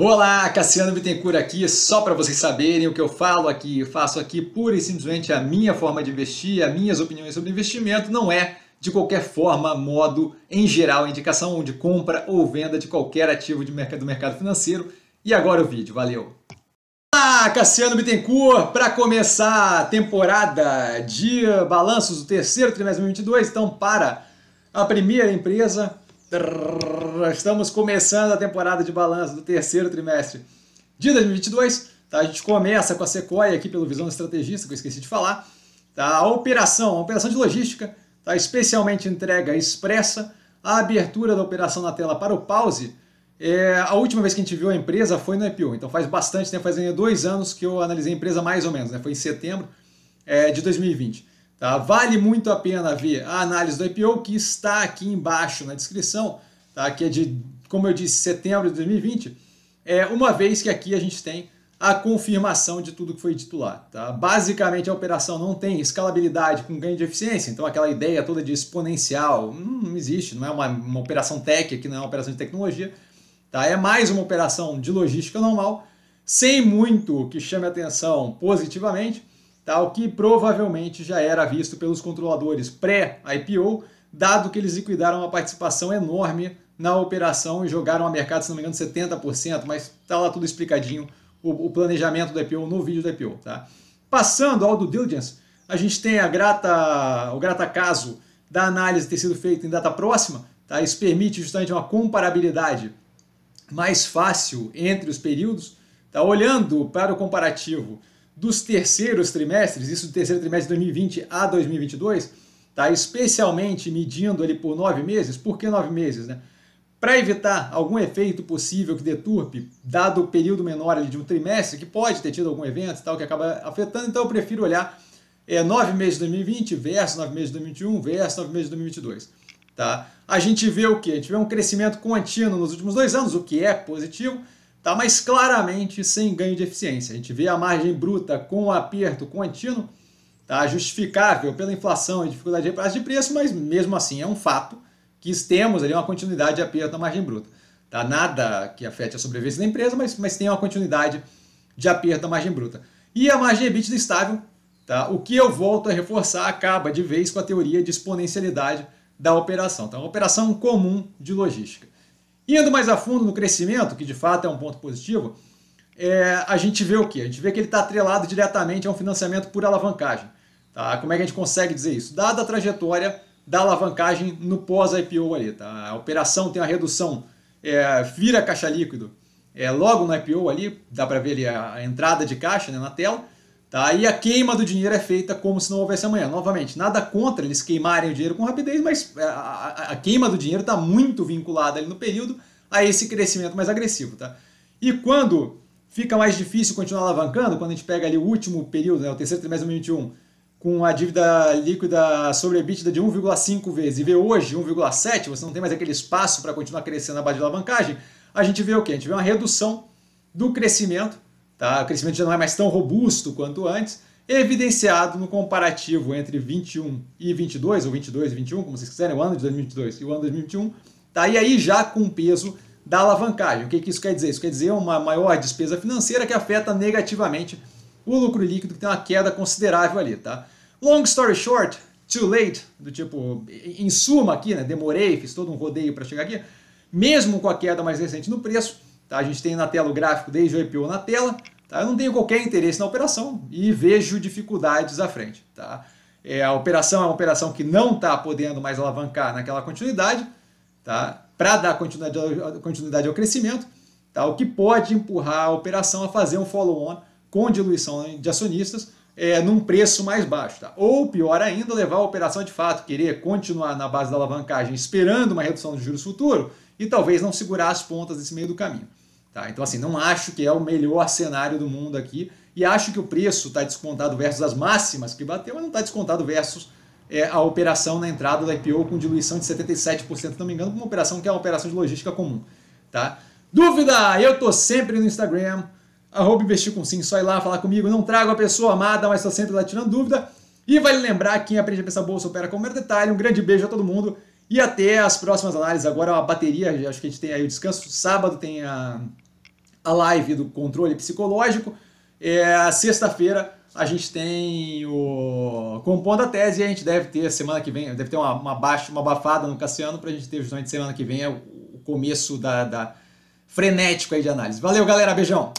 Olá, Cassiano Bittencourt aqui, só para vocês saberem o que eu falo aqui, eu faço aqui pura e simplesmente a minha forma de investir, as minhas opiniões sobre investimento, não é de qualquer forma, modo, em geral, indicação de compra ou venda de qualquer ativo de mercado, do mercado financeiro. E agora o vídeo, valeu! Olá, Cassiano Bittencourt, para começar a temporada de balanços do terceiro trimestre de 2022, então para a primeira empresa Estamos começando a temporada de balanço do terceiro trimestre de 2022. Tá? A gente começa com a Sequoia aqui pelo Visão Estrategista, que eu esqueci de falar. Tá? A operação, a operação de logística, tá? especialmente entrega expressa. A abertura da operação na tela para o pause. É, a última vez que a gente viu a empresa foi no IPO, então faz bastante tempo, faz dois anos que eu analisei a empresa mais ou menos, né? foi em setembro é, de 2020. Tá? Vale muito a pena ver a análise do IPO que está aqui embaixo na descrição, tá? que é de, como eu disse, setembro de 2020, é, uma vez que aqui a gente tem a confirmação de tudo que foi dito lá. Tá? Basicamente, a operação não tem escalabilidade com ganho de eficiência, então aquela ideia toda de exponencial hum, não existe, não é uma, uma operação tech aqui, não é uma operação de tecnologia, tá? é mais uma operação de logística normal, sem muito que chame atenção positivamente, tal o que provavelmente já era visto pelos controladores pré-IPO, dado que eles liquidaram uma participação enorme na operação e jogaram a mercado, se não me engano, 70%, mas tá lá tudo explicadinho o, o planejamento do IPO no vídeo do IPO. Tá? Passando ao do diligence, a gente tem a grata, o grata caso da análise ter sido feita em data próxima, tá? isso permite justamente uma comparabilidade mais fácil entre os períodos, tá? olhando para o comparativo dos terceiros trimestres, isso do terceiro trimestre de 2020 a 2022, tá? especialmente medindo ele por nove meses, por que nove meses? Né? Para evitar algum efeito possível que deturpe, dado o período menor de um trimestre, que pode ter tido algum evento tal, que acaba afetando, então eu prefiro olhar é, nove meses de 2020 versus nove meses de 2021 versus nove meses de 2022. Tá? A gente vê o que? A gente vê um crescimento contínuo nos últimos dois anos, o que é positivo, Tá, mas claramente sem ganho de eficiência. A gente vê a margem bruta com o aperto contínuo, tá, justificável pela inflação e dificuldade de repasse de preço, mas mesmo assim é um fato que temos ali uma continuidade de aperto na margem bruta. Tá? Nada que afete a sobrevivência da empresa, mas, mas tem uma continuidade de aperto da margem bruta. E a margem EBITDA estável, tá? o que eu volto a reforçar, acaba de vez com a teoria de exponencialidade da operação. Então, tá? uma operação comum de logística. Indo mais a fundo no crescimento, que de fato é um ponto positivo, é, a gente vê o que? A gente vê que ele está atrelado diretamente a um financiamento por alavancagem. Tá? Como é que a gente consegue dizer isso? Dada a trajetória da alavancagem no pós-IPO ali. Tá? A operação tem uma redução, é, vira caixa líquido é, logo no IPO ali, dá para ver ali a, a entrada de caixa né, na tela, Tá? E a queima do dinheiro é feita como se não houvesse amanhã. Novamente, nada contra eles queimarem o dinheiro com rapidez, mas é, a, a, a queima do dinheiro está muito vinculada ali no período a esse crescimento mais agressivo. Tá? E quando fica mais difícil continuar alavancando, quando a gente pega ali o último período, né, o terceiro trimestre de 2021, com a dívida líquida sobre a EBITDA de 1,5 vezes e vê hoje 1,7, você não tem mais aquele espaço para continuar crescendo na base de alavancagem, a gente vê o quê? A gente vê uma redução do crescimento Tá? O crescimento já não é mais tão robusto quanto antes, evidenciado no comparativo entre 21 e 22, ou 22 e 21, como vocês quiserem, o ano de 2022 e o ano de 2021, tá? e aí já com o peso da alavancagem. O que, que isso quer dizer? Isso quer dizer uma maior despesa financeira que afeta negativamente o lucro líquido, que tem uma queda considerável ali. Tá? Long story short, too late, do tipo, em suma aqui, né? demorei, fiz todo um rodeio para chegar aqui, mesmo com a queda mais recente no preço, Tá? A gente tem na tela o gráfico desde o IPO na tela. Tá? Eu não tenho qualquer interesse na operação e vejo dificuldades à frente. Tá? É, a operação é uma operação que não está podendo mais alavancar naquela continuidade tá? para dar continuidade, continuidade ao crescimento, tá? o que pode empurrar a operação a fazer um follow-on com diluição de acionistas é, num preço mais baixo. Tá? Ou pior ainda, levar a operação de fato, querer continuar na base da alavancagem esperando uma redução de juros futuro e talvez não segurar as pontas desse meio do caminho. Tá? Então, assim, não acho que é o melhor cenário do mundo aqui e acho que o preço está descontado versus as máximas que bateu, mas não está descontado versus é, a operação na entrada da IPO com diluição de 77%, não me engano, uma operação que é uma operação de logística comum. Tá? Dúvida? Eu tô sempre no Instagram, arroba investir com sim, só ir lá falar comigo. Não trago a pessoa amada, mas estou sempre lá tirando dúvida. E vale lembrar quem aprende a pensar bolsa opera com o mero detalhe. Um grande beijo a todo mundo. E até as próximas análises. Agora a bateria, acho que a gente tem aí o descanso. Sábado tem a, a live do controle psicológico. É, Sexta-feira a gente tem o Compondo a Tese e a gente deve ter semana que vem, deve ter uma, uma baixa, uma abafada no Cassiano para a gente ter justamente semana que vem é o começo da, da frenético aí de análise. Valeu, galera. Beijão.